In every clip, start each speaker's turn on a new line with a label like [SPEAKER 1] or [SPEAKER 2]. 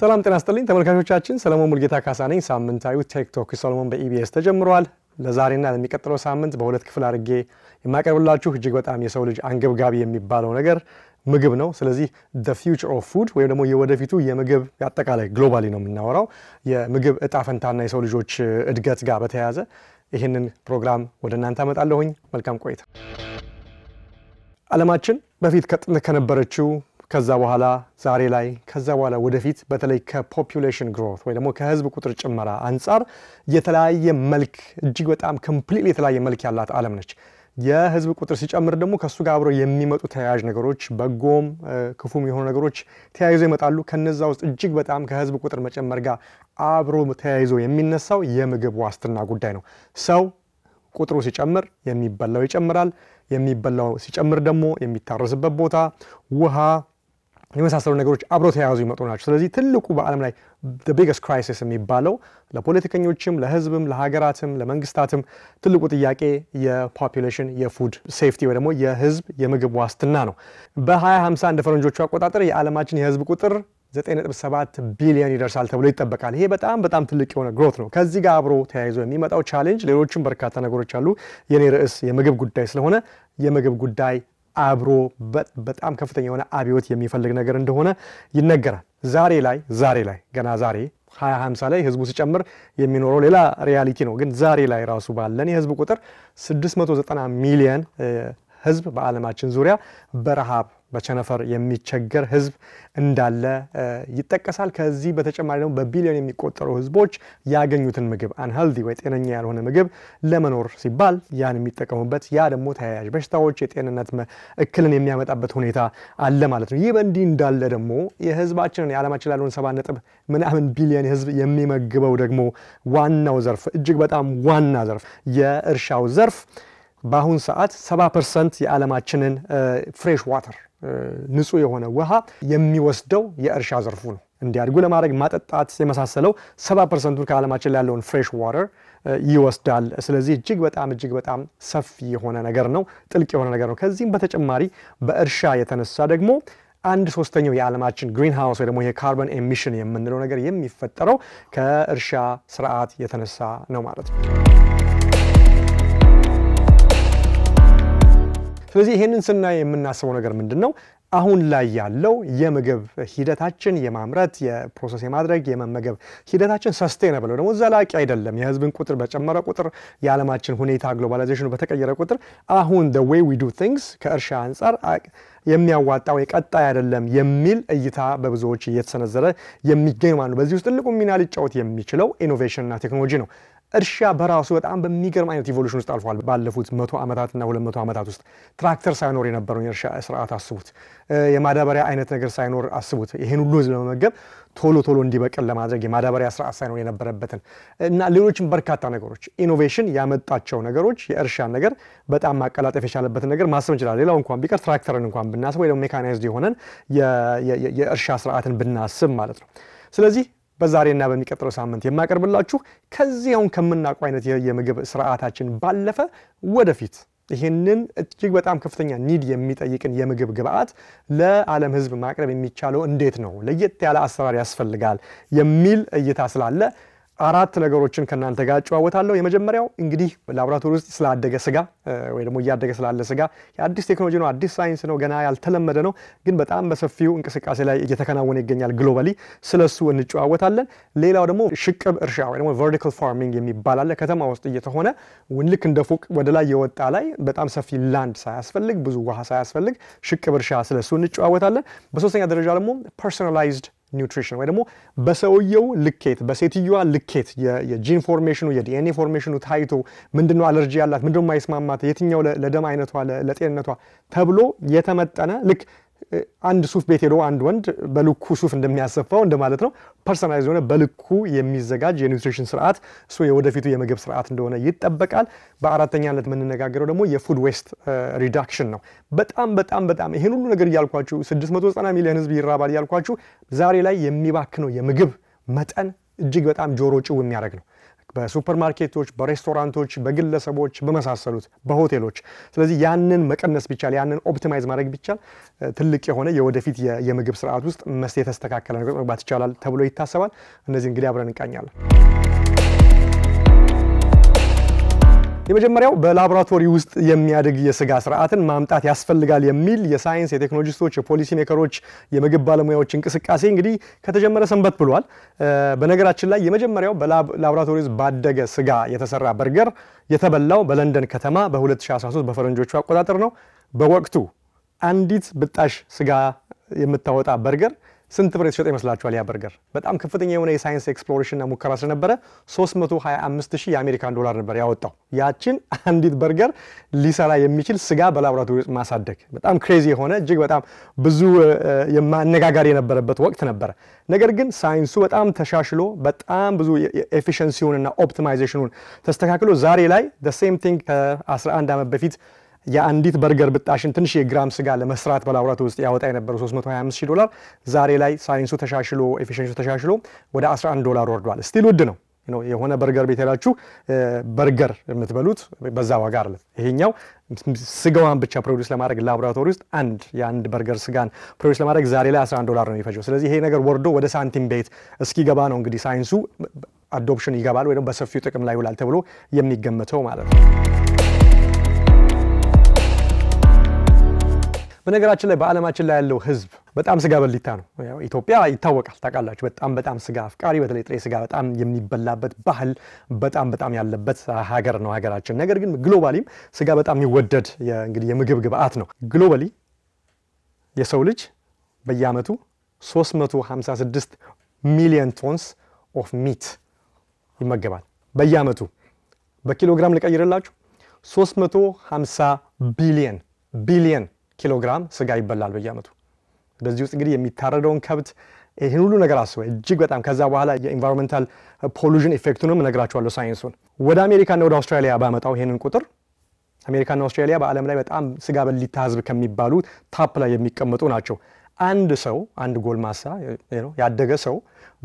[SPEAKER 1] ሰላም ጤና ስጥልኝ ተመልካቾቻችን፣ ሰለሞን ሙልጌታ ካሳ ነኝ። ሳምንታዊ ቴክቶክ ሰሎሞን በኢቢኤስ ተጀምሯል። ለዛሬና ለሚቀጥለው ሳምንት በሁለት ክፍል አድርጌ የማቀርብላችሁ እጅግ በጣም የሰው ልጅ አንገብጋቢ የሚባለው ነገር ምግብ ነው። ስለዚህ ደ ፊውቸር ኦፍ ፉድ ወይም ደግሞ የወደፊቱ የምግብ አጠቃላይ ግሎባሊ ነው የምናወራው የምግብ እጣ ፈንታና የሰው ልጆች እድገት ጋር በተያያዘ ይህንን ፕሮግራም ወደ እናንተ አመጣለሁኝ። መልካም ቆይታ። አለማችን በፊት ከጥንት ከነበረችው ከዛ በኋላ ዛሬ ላይ ከዛ በኋላ ወደፊት በተለይ ከፖፑሌሽን ግሮት ወይ ደግሞ ከህዝብ ቁጥር ጭመራ አንጻር የተለያየ መልክ እጅግ በጣም ኮምፕሊት የተለያየ መልክ ያላት ዓለም ነች። የህዝብ ቁጥር ሲጨምር ደግሞ ከእሱ ጋር አብረው የሚመጡ ተያያዥ ነገሮች በጎም ክፉም የሆኑ ነገሮች ተያይዞ ይመጣሉ። ከነዛ ውስጥ እጅግ በጣም ከህዝብ ቁጥር መጨመር ጋር አብሮ ተያይዞ የሚነሳው የምግብ ዋስትና ጉዳይ ነው። ሰው ቁጥሩ ሲጨምር የሚበላው ይጨምራል። የሚበላው ሲጨምር ደግሞ የሚታረስበት ቦታ ውሃ የመሳሰሉ ነገሮች አብሮ ተያያዙ ይመጡ ናቸው። ስለዚህ ትልቁ በዓለም ላይ ቢግስት ክራይሲስ የሚባለው ለፖለቲከኞችም፣ ለህዝብም፣ ለሀገራትም፣ ለመንግስታትም ትልቁ ጥያቄ የፖፑሌሽን የፉድ ሴፍቲ ወይ ደግሞ የህዝብ የምግብ ዋስትና ነው። በ2050 እንደ ፈረንጆቹ አቆጣጠር የዓለማችን የህዝብ ቁጥር 9.7 ቢሊዮን ይደርሳል ተብሎ ይጠበቃል። ይሄ በጣም በጣም ትልቅ የሆነ ግሮት ነው። ከዚህ ጋር አብሮ ተያይዞ የሚመጣው ቻሌንጅ፣ ሌሎችም በርካታ ነገሮች አሉ። የኔ ርዕስ የምግብ ጉዳይ ስለሆነ የምግብ ጉዳይ አብሮ በጣም ከፍተኛ የሆነ አብዮት የሚፈልግ ነገር እንደሆነ ይነገራል። ዛሬ ላይ ዛሬ ላይ ገና ዛሬ 2050 ላይ ህዝቡ ሲጨምር የሚኖረው ሌላ ሪያሊቲ ነው። ግን ዛሬ ላይ ራሱ ባለን የህዝብ ቁጥር 690 ሚሊየን ህዝብ በዓለማችን ዙሪያ በረሃብ በቸነፈር የሚቸገር ህዝብ እንዳለ ይጠቀሳል። ከዚህ በተጨማሪ ደግሞ በቢሊዮን የሚቆጠሩ ህዝቦች ያገኙትን ምግብ አንሀልዲ ወይ ጤነኛ ያልሆነ ምግብ ለመኖር ሲባል ያን የሚጠቀሙበት ያ ደግሞ ተያያዥ በሽታዎች የጤንነት እክልን የሚያመጣበት ሁኔታ አለ ማለት ነው። ይህ በእንዲህ እንዳለ ደግሞ የህዝባችንን የዓለማችን ላለሆን ሰባ ነጥብ ምናምን ቢሊዮን ህዝብ የሚመግበው ደግሞ ዋናው ዘርፍ እጅግ በጣም ዋና ዘርፍ የእርሻው ዘርፍ በአሁን ሰዓት 70 ፐርሰንት የዓለማችንን ፍሬሽ ዋተር ንጹህ የሆነ ውሃ የሚወስደው የእርሻ ዘርፉ ነው። እንዲያድጉ ለማድረግ ማጠጣት የመሳሰለው ሰባ ፐርሰንቱን ከዓለማችን ላይ ያለውን ፍሬሽ ዋተር ይወስዳል። ስለዚህ እጅግ በጣም እጅግ በጣም ሰፊ የሆነ ነገር ነው፣ ጥልቅ የሆነ ነገር ነው። ከዚህም በተጨማሪ በእርሻ የተነሳ ደግሞ አንድ ሶስተኛው የዓለማችን ግሪን ሃውስ ወይ ደግሞ ኤሚሽን የምንለው ነገር የሚፈጠረው ከእርሻ ስርዓት የተነሳ ነው ማለት ነው። ስለዚህ ይህንን ስናይ የምናስበው ነገር ምንድን ነው? አሁን ላይ ያለው የምግብ ሂደታችን የማምረት የፕሮሰስ የማድረግ የመመገብ ሂደታችን ሰስቴነብል ደግሞ ዘላቂ አይደለም። የህዝብን ቁጥር በጨመረ ቁጥር የዓለማችን ሁኔታ ግሎባላይዜሽኑ በተቀየረ ቁጥር አሁን ደ ዌይ ዊ ዱ ቲንግስ ከእርሻ አንጻር የሚያዋጣው የቀጣይ አይደለም የሚል እይታ በብዙዎች እየተሰነዘረ የሚገኝ ማለት ነው። በዚህ ውስጥ ትልቁ ሚና ሊጫወት የሚችለው ኢኖቬሽንና ቴክኖሎጂ ነው። እርሻ በራሱ በጣም በሚገርም አይነት ኢቮሉሽን ውስጥ አልፏል። ባለፉት መቶ ዓመታትና ሁለት መቶ ዓመታት ውስጥ ትራክተር ሳይኖር የነበረውን የእርሻ ስርዓት አስቡት። የማዳበሪያ አይነት ነገር ሳይኖር አስቡት። ይህን ሁሉ ህዝብ ለመመገብ ቶሎ ቶሎ እንዲበቅል ለማድረግ የማዳበሪያ ስርዓት ሳይኖር የነበረበትን እና ሌሎችም በርካታ ነገሮች ኢኖቬሽን ያመጣቸው ነገሮች የእርሻን ነገር በጣም ማቀላጠፍ የቻለበትን ነገር ማሰብ እንችላለን። ሌላው እንኳን ቢቀር ትራክተርን እንኳን ብናስብ ወይ ደግሞ ሜካናይዝድ የሆነን የእርሻ ስርዓትን ብናስብ ማለት ነው። ስለዚህ በዛሬና በሚቀጥለው ሳምንት የማቀርብላችሁ ከዚያውን ከምናውቀው አይነት የምግብ ስርዓታችን ባለፈ ወደፊት ይህንን እጅግ በጣም ከፍተኛ ኒድ የሚጠይቅን የምግብ ግብዓት ለዓለም ሕዝብ ማቅረብ የሚቻለው እንዴት ነው፣ ለየት ያለ አሰራር ያስፈልጋል የሚል እይታ ስላለ አራት ነገሮችን ከእናንተ ጋር እጨዋወታለሁ። የመጀመሪያው እንግዲህ ላቦራቶሪ ውስጥ ስላደገ ስጋ ወይ ደግሞ እያደገ ስላለ ስጋ የአዲስ ቴክኖሎጂ ነው፣ አዲስ ሳይንስ ነው፣ ገና ያልተለመደ ነው፣ ግን በጣም በሰፊው እንቅስቃሴ ላይ እየተከናወነ ይገኛል ግሎባሊ። ስለሱ እንጨዋወታለን። ሌላው ደግሞ ሽቅብ እርሻ ወይ ደግሞ ቨርቲካል ፋርሚንግ የሚባል አለ። ከተማ ውስጥ እየተሆነ ልክ እንደ ፎቅ ወደ ላይ የወጣ ላይ በጣም ሰፊ ላንድ ሳያስፈልግ ብዙ ውሃ ሳያስፈልግ ሽቅብ እርሻ፣ ስለሱ እንጨዋወታለን። በሶስተኛ ደረጃ ደግሞ ፐርሶናላይዝድ ኒውትሪሽን ወይ ደግሞ በሰውየው ልኬት በሴትዮዋ ልኬት የጂን ፎርሜሽኑ የዲኤንኤ ፎርሜሽኑ ታይቶ ምንድነው አለርጂ ያላት ምንድነው ማይስማማት የትኛው ለደም አይነቷ ለጤንነቷ ተብሎ የተመጠነ ልክ አንድ ሱፍ ቤት ሄዶ አንድ ወንድ በልኩ ሱፍ እንደሚያሰፋው እንደማለት ነው። ፐርሰናላይዝ የሆነ በልኩ የሚዘጋጅ የኒውትሪሽን ስርዓት እሱ የወደፊቱ የምግብ ስርዓት እንደሆነ ይጠበቃል። በአራተኛነት የምንነጋገረው ደግሞ የፉድ ዌስት ሪዳክሽን ነው። በጣም በጣም በጣም ይህን ሁሉ ነገር እያልኳችሁ 690 ሚሊዮን ህዝብ ይራባል እያልኳችሁ ዛሬ ላይ የሚባክነው የምግብ መጠን እጅግ በጣም ጆሮ ጭው የሚያደርግ ነው። በሱፐርማርኬቶች፣ በሬስቶራንቶች፣ በግለሰቦች፣ በመሳሰሉት በሆቴሎች። ስለዚህ ያንን መቀነስ ቢቻል፣ ያንን ኦፕቲማይዝ ማድረግ ቢቻል ትልቅ የሆነ የወደፊት የምግብ ስርዓት ውስጥ መስ የተስተካከለ ነገር መግባት ይቻላል ተብሎ ይታሰባል። እነዚህ እንግዲህ አብረን እንቃኛለን። የመጀመሪያው በላቦራቶሪ ውስጥ የሚያድግ የስጋ ስርዓትን ማምጣት ያስፈልጋል የሚል የሳይንስ የቴክኖሎጂስቶች፣ የፖሊሲ ሜከሮች፣ የምግብ ባለሙያዎች እንቅስቃሴ እንግዲህ ከተጀመረ ሰንበት ብሏል። በነገራችን ላይ የመጀመሪያው በላቦራቶሪ ውስጥ ባደገ ስጋ የተሰራ በርገር የተበላው በለንደን ከተማ በ2013 በፈረንጆቹ አቆጣጠር ነው። በወቅቱ አንዲት ብጣሽ ስጋ የምታወጣ በርገር ስንት ብር የተሸጠ ይመስላችኋል? ያ በርገር በጣም ከፍተኛ የሆነ የሳይንስ ኤክስፕሎሬሽንና ሙከራ ስለነበረ 325 ሺህ የአሜሪካን ዶላር ነበር ያወጣው። ያችን አንዲት በርገር ሊሰራ የሚችል ስጋ በላቦራቶሪ ውስጥ ማሳደግ በጣም ክሬዚ የሆነ እጅግ በጣም ብዙ የማነጋጋሪ የነበረበት ወቅት ነበረ። ነገር ግን ሳይንሱ በጣም ተሻሽሎ በጣም ብዙ ኤፊሽንሲውንና ኦፕቲማይዜሽኑን ተስተካክሎ ዛሬ ላይ ሴም ቲንግ ከ11 ዓመት በፊት የአንዲት በርገር ብጣሽን ትንሽ የግራም ስጋ ለመስራት በላብራቶሪ ውስጥ ያወጣ የነበረው 325 ዶላር ዛሬ ላይ ሳይንሱ ተሻሽሎ ኤፊሽንሱ ተሻሽሎ ወደ 11 ዶላር ወርዷል። ስቲል ውድ ነው። የሆነ በርገር ቤት ሄዳችሁ በርገር የምትበሉት በዛ ዋጋ አለ። ይሄኛው ስጋዋን ብቻ ፕሮዲስ ለማድረግ ላቦራቶሪ ውስጥ አንድ የአንድ በርገር ስጋን ፕሮዲስ ለማድረግ ዛሬ ላይ 11 ዶላር ነው የሚፈጀው። ስለዚህ ይሄ ነገር ወርዶ ወደ ሳንቲም ቤት እስኪገባ ነው እንግዲህ ሳይንሱ አዶፕሽን ይገባል ወይ በሰፊው ጥቅም ላይ ይውላል ተብሎ የሚገመተው ማለት ነው። በነገራችን ላይ በዓለማችን ላይ ያለው ህዝብ በጣም ስጋ በሊታ ነው። ኢትዮጵያ ይታወቃል፣ ታውቃላችሁ። በጣም በጣም ስጋ አፍቃሪ፣ በተለይ ጥሬ ስጋ በጣም የሚበላበት ባህል በጣም በጣም ያለበት ሀገር ነው ሀገራችን። ነገር ግን ግሎባሊም ስጋ በጣም የሚወደድ እንግዲህ የምግብ ግብአት ነው። ግሎባሊ የሰው ልጅ በየአመቱ 356 ሚሊዮን ቶንስ ኦፍ ሚት ይመገባል በየአመቱ በኪሎግራም ልቀይርላችሁ 350 ቢሊየን ቢሊየን ኪሎ ግራም ስጋ ይበላል በየአመቱ። በዚህ ውስጥ እንግዲህ የሚታረደውን ከብት ይህን ሁሉ ነገር አስበ እጅግ በጣም ከዛ በኋላ የኢንቫይሮንመንታል ፖሉዥን ኢፌክቱንም እነግራቸዋለሁ ሳይንሱን። ወደ አሜሪካና ወደ አውስትራሊያ ባመጣው ይህንን ቁጥር አሜሪካና አውስትራሊያ በዓለም ላይ በጣም ስጋ በሊታ ህዝብ ከሚባሉ ታፕ ላይ የሚቀመጡ ናቸው። አንድ ሰው አንድ ጎልማሳ ያደገ ሰው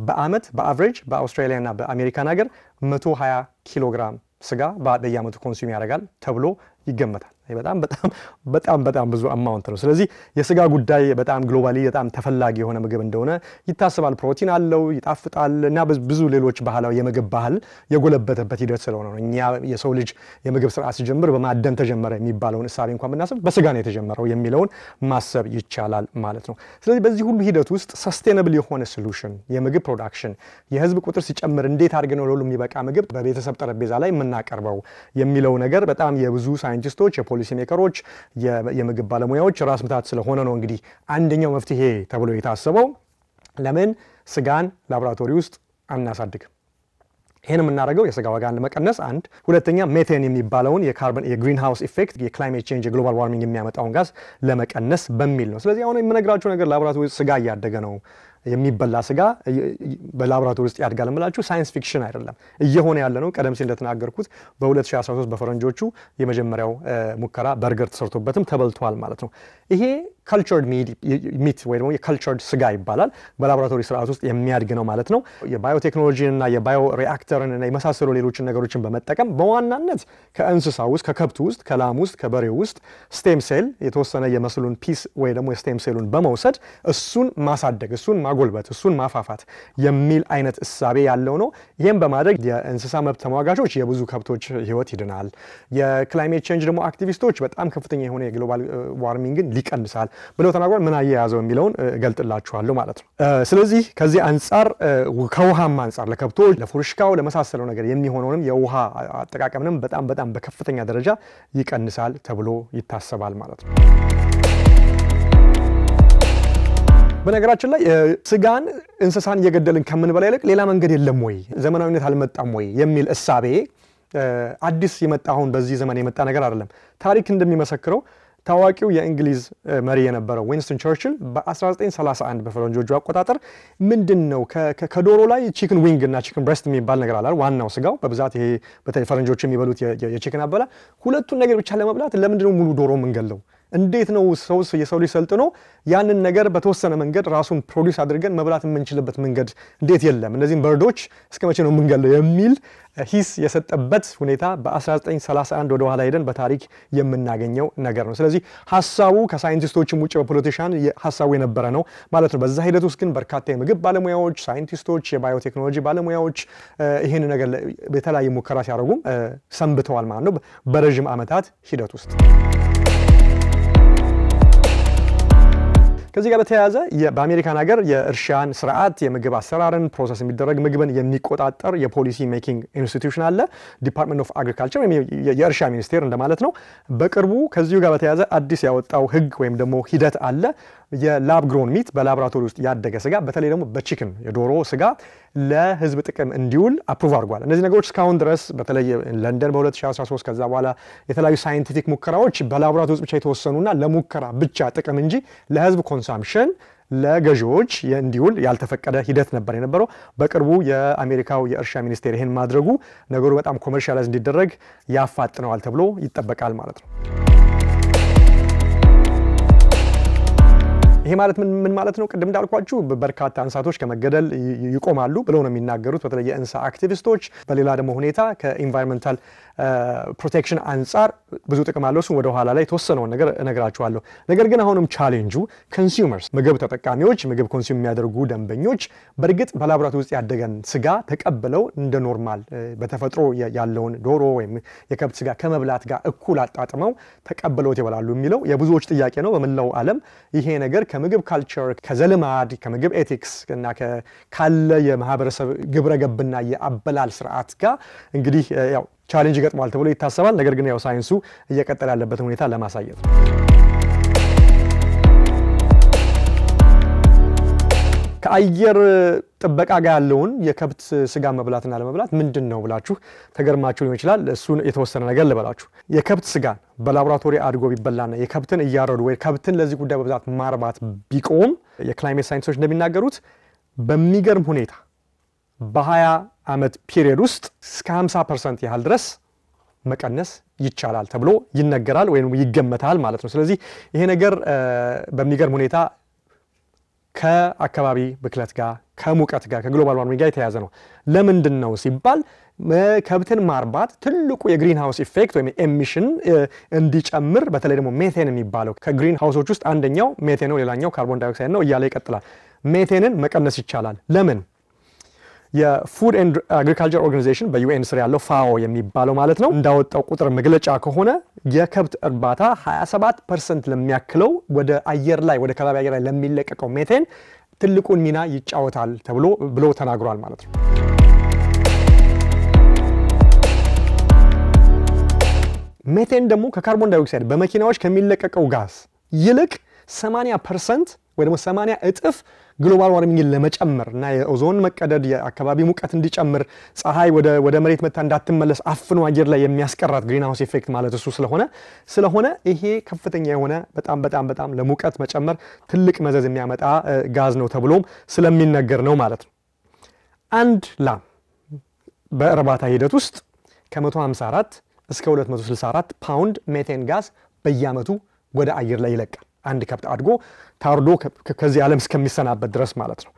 [SPEAKER 1] በአመት በአቨሬጅ በአውስትራሊያና በአሜሪካን ሀገር 120 ኪሎ ግራም ስጋ በየአመቱ ኮንሱም ያደርጋል ተብሎ ይገመታል። በጣም በጣም በጣም በጣም ብዙ አማውንት ነው። ስለዚህ የስጋ ጉዳይ በጣም ግሎባሊ በጣም ተፈላጊ የሆነ ምግብ እንደሆነ ይታሰባል። ፕሮቲን አለው፣ ይጣፍጣል እና ብዙ ሌሎች ባህላዊ የምግብ ባህል የጎለበተበት ሂደት ስለሆነ ነው እኛ የሰው ልጅ የምግብ ስርዓት ሲጀምር በማደን ተጀመረ የሚባለውን እሳቤ እንኳን ብናስብ በስጋ ነው የተጀመረው የሚለውን ማሰብ ይቻላል ማለት ነው። ስለዚህ በዚህ ሁሉ ሂደት ውስጥ ሰስቴነብል የሆነ ሶሉሽን የምግብ ፕሮዳክሽን የህዝብ ቁጥር ሲጨምር እንዴት አድርገን ነው ለሁሉ የሚበቃ ምግብ በቤተሰብ ጠረጴዛ ላይ የምናቀርበው የሚለው ነገር በጣም የብዙ ሳይንቲስቶች ፖሊሲ ሜከሮች፣ የምግብ ባለሙያዎች ራስ ምታት ስለሆነ ነው እንግዲህ አንደኛው መፍትሄ ተብሎ የታሰበው። ለምን ስጋን ላቦራቶሪ ውስጥ አናሳድግም? ይህን የምናደርገው የስጋ ዋጋን ለመቀነስ አንድ፣ ሁለተኛ ሜቴን የሚባለውን የካርበን የግሪን ሃውስ ኢፌክት የክላይሜት ቼንጅ የግሎባል ዋርሚንግ የሚያመጣውን ጋዝ ለመቀነስ በሚል ነው። ስለዚህ አሁን የምነግራችሁ ነገር ላቦራቶሪ ውስጥ ስጋ እያደገ ነው፣ የሚበላ ስጋ በላቦራቶሪ ውስጥ ያድጋል ምላችሁ ሳይንስ ፊክሽን አይደለም፣ እየሆነ ያለ ነው። ቀደም ሲል እንደተናገርኩት በ2013 በፈረንጆቹ የመጀመሪያው ሙከራ በርገር ተሰርቶበትም ተበልቷል ማለት ነው። ይሄ ካልቸርድ ሚት ወይ ደግሞ የካልቸርድ ስጋ ይባላል። በላቦራቶሪ ስርዓት ውስጥ የሚያድግ ነው ማለት ነው። የባዮቴክኖሎጂን እና የባዮ ሪአክተርን እና የመሳሰሉ ሌሎችን ነገሮችን በመጠቀም በዋናነት ከእንስሳ ውስጥ ከከብቱ ውስጥ ከላም ውስጥ ከበሬው ውስጥ ስቴም ሴል የተወሰነ የመስሉን ፒስ ወይ ደግሞ የስቴም ሴሉን በመውሰድ እሱን ማሳደግ፣ እሱን ማጎልበት፣ እሱን ማፋፋት የሚል አይነት እሳቤ ያለው ነው። ይህም በማድረግ የእንስሳ መብት ተሟጋቾች የብዙ ከብቶች ህይወት ይድናል። የክላይሜት ቼንጅ ደግሞ አክቲቪስቶች በጣም ከፍተኛ የሆነ የግሎባል ዋርሚንግን ሊቀንሳል ብለው ተናግሯል። ምን አያያዘው የሚለውን እገልጥላችኋለሁ ማለት ነው። ስለዚህ ከዚህ አንጻር ከውሃም አንጻር ለከብቶች፣ ለፉርሽካው፣ ለመሳሰለው ነገር የሚሆነውንም የውሃ አጠቃቀምንም በጣም በጣም በከፍተኛ ደረጃ ይቀንሳል ተብሎ ይታሰባል ማለት ነው። በነገራችን ላይ ስጋን እንስሳን እየገደልን ከምንበላ ይልቅ ሌላ መንገድ የለም ወይ ዘመናዊነት አልመጣም ወይ የሚል እሳቤ አዲስ የመጣ አሁን በዚህ ዘመን የመጣ ነገር አይደለም። ታሪክ እንደሚመሰክረው ታዋቂው የእንግሊዝ መሪ የነበረው ዊንስቶን ቸርችል በ1931 በፈረንጆቹ አቆጣጠር ምንድን ነው ከዶሮ ላይ ቺክን ዊንግ እና ቺክን ብረስት የሚባል ነገር አላል ዋናው ስጋው በብዛት ይሄ ፈረንጆች የሚበሉት የቺክን አበላ፣ ሁለቱን ነገር ብቻ ለመብላት ለምንድነው ሙሉ ዶሮ የምንገለው? እንዴት ነው ሰው የሰው ልጅ ሰልጥኖ ያንን ነገር በተወሰነ መንገድ ራሱን ፕሮዲስ አድርገን መብላት የምንችልበት መንገድ እንዴት የለም፣ እነዚህም በርዶች እስከ መቼ ነው የምንገለው የሚል ሂስ የሰጠበት ሁኔታ በ1931 ወደ ኋላ ሄደን በታሪክ የምናገኘው ነገር ነው። ስለዚህ ሀሳቡ ከሳይንቲስቶችም ውጭ በፖለቲሻን ሀሳቡ የነበረ ነው ማለት ነው። በዛ ሂደት ውስጥ ግን በርካታ የምግብ ባለሙያዎች፣ ሳይንቲስቶች፣ የባዮቴክኖሎጂ ባለሙያዎች ይህን ነገር የተለያየ ሙከራ ሲያደርጉም ሰንብተዋል ማለት ነው በረዥም ዓመታት ሂደት ውስጥ ከዚህ ጋር በተያያዘ በአሜሪካን ሀገር የእርሻን ስርዓት፣ የምግብ አሰራርን፣ ፕሮሰስ የሚደረግ ምግብን የሚቆጣጠር የፖሊሲ ሜኪንግ ኢንስቲትዩሽን አለ። ዲፓርትመንት ኦፍ አግሪካልቸር ወይም የእርሻ ሚኒስቴር እንደማለት ነው። በቅርቡ ከዚሁ ጋር በተያያዘ አዲስ ያወጣው ህግ ወይም ደግሞ ሂደት አለ። የላብ ግሮን ሚት በላቦራቶሪ ውስጥ ያደገ ስጋ በተለይ ደግሞ በቺክን የዶሮ ስጋ ለህዝብ ጥቅም እንዲውል አፕሩቭ አድርጓል። እነዚህ ነገሮች እስካሁን ድረስ በተለይ ለንደን በ2013 ከዛ በኋላ የተለያዩ ሳይንቲፊክ ሙከራዎች በላቦራቶሪ ውስጥ ብቻ የተወሰኑና ለሙከራ ብቻ ጥቅም እንጂ ለህዝብ ኮንሳምፕሽን ለገዢዎች እንዲውል ያልተፈቀደ ሂደት ነበር የነበረው። በቅርቡ የአሜሪካው የእርሻ ሚኒስቴር ይህን ማድረጉ ነገሩ በጣም ኮመርሻላይዝ እንዲደረግ ያፋጥነዋል ተብሎ ይጠበቃል ማለት ነው። ይሄ ማለት ምን ማለት ነው? ቅድም እንዳልኳችሁ በርካታ እንስሳቶች ከመገደል ይቆማሉ ብለው ነው የሚናገሩት፣ በተለይ የእንስሳ አክቲቪስቶች። በሌላ ደግሞ ሁኔታ ከኢንቫይሮንመንታል ፕሮቴክሽን አንጻር ብዙ ጥቅም አለው። ወደ ወደኋላ ላይ የተወሰነውን ነገር እነግራችኋለሁ። ነገር ግን አሁንም ቻሌንጁ ኮንሱመርስ፣ ምግብ ተጠቃሚዎች፣ ምግብ ኮንሱም የሚያደርጉ ደንበኞች በእርግጥ በላቦራቶሪ ውስጥ ያደገን ስጋ ተቀብለው እንደ ኖርማል በተፈጥሮ ያለውን ዶሮ ወይም የከብት ስጋ ከመብላት ጋር እኩል አጣጥመው ተቀብለውት ይበላሉ የሚለው የብዙዎች ጥያቄ ነው። በምለው አለም ይሄ ነገር ከምግብ ካልቸር፣ ከዘልማድ፣ ከምግብ ኤቲክስ እና ካለ የማህበረሰብ ግብረ ገብና የአበላል ስርዓት ጋር እንግዲህ ያው ቻሌንጅ ይገጥሟል ተብሎ ይታሰባል። ነገር ግን ያው ሳይንሱ እየቀጠለ ያለበትን ሁኔታ ለማሳየት ከአየር ጥበቃ ጋር ያለውን የከብት ስጋ መብላትና ለመብላት ምንድን ነው ብላችሁ ተገርማችሁ ሊሆን ይችላል። እሱን የተወሰነ ነገር ልበላችሁ። የከብት ስጋ በላቦራቶሪ አድጎ ቢበላና የከብትን እያረዱ ወይ ከብትን ለዚህ ጉዳይ በብዛት ማርባት ቢቆም የክላይሜት ሳይንቲስቶች እንደሚናገሩት በሚገርም ሁኔታ በሀያ ዓመት ፒሪየድ ውስጥ እስከ 50 ፐርሰንት ያህል ድረስ መቀነስ ይቻላል ተብሎ ይነገራል ወይም ይገመታል ማለት ነው። ስለዚህ ይሄ ነገር በሚገርም ሁኔታ ከአካባቢ ብክለት ጋር ከሙቀት ጋር ከግሎባል ዋርሚንግ ጋር የተያዘ ነው። ለምንድን ነው ሲባል ከብትን ማርባት ትልቁ የግሪን ሃውስ ኢፌክት ወይም ኤሚሽን እንዲጨምር በተለይ ደግሞ ሜቴን የሚባለው ከግሪን ሃውሶች ውስጥ አንደኛው ሜቴን ነው፣ ሌላኛው ካርቦን ዳይኦክሳይድ ነው እያለ ይቀጥላል። ሜቴንን መቀነስ ይቻላል። ለምን? የፉድ ኤንድ አግሪካልቸር ኦርጋኒዜሽን በዩኤን ስር ያለው ፋኦ የሚባለው ማለት ነው እንዳወጣው ቁጥር መግለጫ ከሆነ የከብት እርባታ 27 ፐርሰንት ለሚያክለው ወደ አየር ላይ ወደ ከባቢ አየር ላይ ለሚለቀቀው ሜቴን ትልቁን ሚና ይጫወታል ተብሎ ብሎ ተናግሯል ማለት ነው። ሜቴን ደግሞ ከካርቦን ዳይኦክሳይድ በመኪናዎች ከሚለቀቀው ጋዝ ይልቅ 80 ፐርሰንት ወይ ደግሞ 80 እጥፍ ግሎባል ዋርሚንግን ለመጨመር እና የኦዞን መቀደድ የአካባቢ ሙቀት እንዲጨምር ፀሐይ ወደ መሬት መታ እንዳትመለስ አፍኖ አየር ላይ የሚያስቀራት ግሪንሃውስ ኢፌክት ማለት እሱ ስለሆነ ስለሆነ ይሄ ከፍተኛ የሆነ በጣም በጣም በጣም ለሙቀት መጨመር ትልቅ መዘዝ የሚያመጣ ጋዝ ነው ተብሎም ስለሚነገር ነው ማለት ነው። አንድ ላም በእርባታ ሂደት ውስጥ ከ154 እስከ 264 ፓውንድ ሜቴን ጋዝ በየዓመቱ ወደ አየር ላይ ይለቃል። አንድ ከብት አድጎ ታርዶ ከዚህ ዓለም እስከሚሰናበት ድረስ ማለት ነው።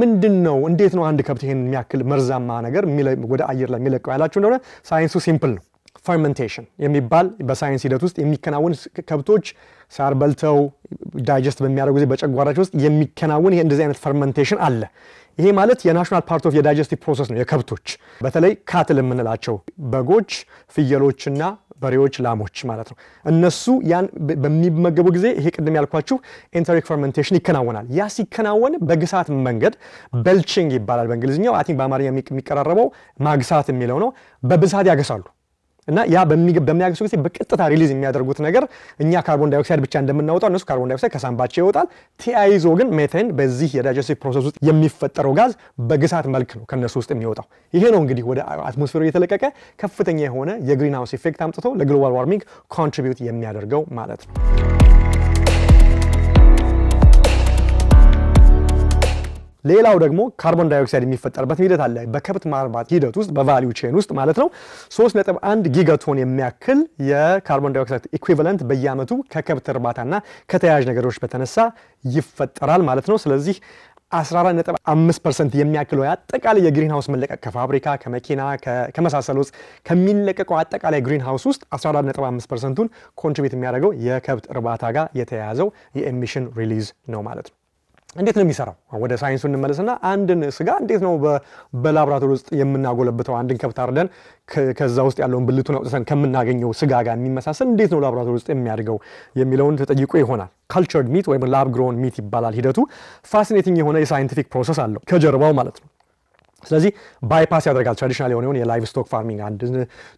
[SPEAKER 1] ምንድን ነው? እንዴት ነው አንድ ከብት ይሄን የሚያክል መርዛማ ነገር ወደ አየር ላይ የሚለቀው ያላችሁ እንደሆነ ሳይንሱ ሲምፕል ነው። ፈርመንቴሽን የሚባል በሳይንስ ሂደት ውስጥ የሚከናወን ከብቶች ሳር በልተው ዳይጀስት በሚያደርጉ ጊዜ በጨጓራቸው ውስጥ የሚከናወን ይሄ እንደዚህ አይነት ፈርመንቴሽን አለ። ይሄ ማለት የናሽናል ፓርት ኦፍ የዳይጀስቲቭ ፕሮሰስ ነው የከብቶች በተለይ ካትል የምንላቸው በጎች፣ ፍየሎችና በሬዎች፣ ላሞች ማለት ነው። እነሱ ያን በሚመገቡ ጊዜ ይሄ ቅድም ያልኳችሁ ኢንተሪክ ፈርመንቴሽን ይከናወናል። ያ ሲከናወን በግሳት መንገድ በልቺንግ ይባላል በእንግሊዝኛው። አይ ቲንክ በአማርኛ የሚቀራረበው ማግሳት የሚለው ነው። በብዛት ያገሳሉ እና ያ በሚያገሱ ጊዜ በቀጥታ ሪሊዝ የሚያደርጉት ነገር እኛ ካርቦን ዳይኦክሳይድ ብቻ እንደምናወጣው እነሱ ካርቦን ዳይኦክሳይድ ከሳንባቸው ይወጣል። ተያይዞ ግን ሜቴን በዚህ የዳይጀስቲቭ ፕሮሰስ ውስጥ የሚፈጠረው ጋዝ በግሳት መልክ ነው ከነሱ ውስጥ የሚወጣው። ይሄ ነው እንግዲህ ወደ አትሞስፌሩ እየተለቀቀ ከፍተኛ የሆነ የግሪንሃውስ ኢፌክት አምጥቶ ለግሎባል ዋርሚንግ ኮንትሪቢዩት የሚያደርገው ማለት ነው። ሌላው ደግሞ ካርቦን ዳይኦክሳይድ የሚፈጠርበት ሂደት አለ። በከብት ማርባት ሂደት ውስጥ በቫሊዩ ቼን ውስጥ ማለት ነው 3.1 ጊጋቶን የሚያክል የካርቦን ዳይኦክሳይድ ኢኩቪለንት በየዓመቱ ከከብት እርባታና ከተያያዥ ነገሮች በተነሳ ይፈጠራል ማለት ነው። ስለዚህ 14.5 የሚያክለው አጠቃላይ የግሪን ሃውስ መለቀቅ ከፋብሪካ ከመኪና ከመሳሰሉ ውስጥ ከሚለቀቀው አጠቃላይ ግሪንሃውስ ሃውስ ውስጥ 14.5 ኮንትሪቢዩት የሚያደርገው የከብት እርባታ ጋር የተያያዘው የኤሚሽን ሪሊዝ ነው ማለት ነው። እንዴት ነው የሚሰራው? ወደ ሳይንሱ እንመለስና አንድን ስጋ እንዴት ነው በላብራቶሪ ውስጥ የምናጎለብተው? አንድን ከብት አርደን ከዛ ውስጥ ያለውን ብልቱን አውጥተን ከምናገኘው ስጋ ጋር የሚመሳሰል እንዴት ነው ላብራቶሪ ውስጥ የሚያድገው የሚለውን ተጠይቆ ይሆናል። ካልቸርድ ሚት ወይም ላብ ግሮን ሚት ይባላል ሂደቱ። ፋሲኔቲንግ የሆነ የሳይንቲፊክ ፕሮሰስ አለው ከጀርባው ማለት ነው። ስለዚህ ባይፓስ ያደርጋል ትራዲሽናል የሆነውን የላይቭ ስቶክ ፋርሚንግ አንድ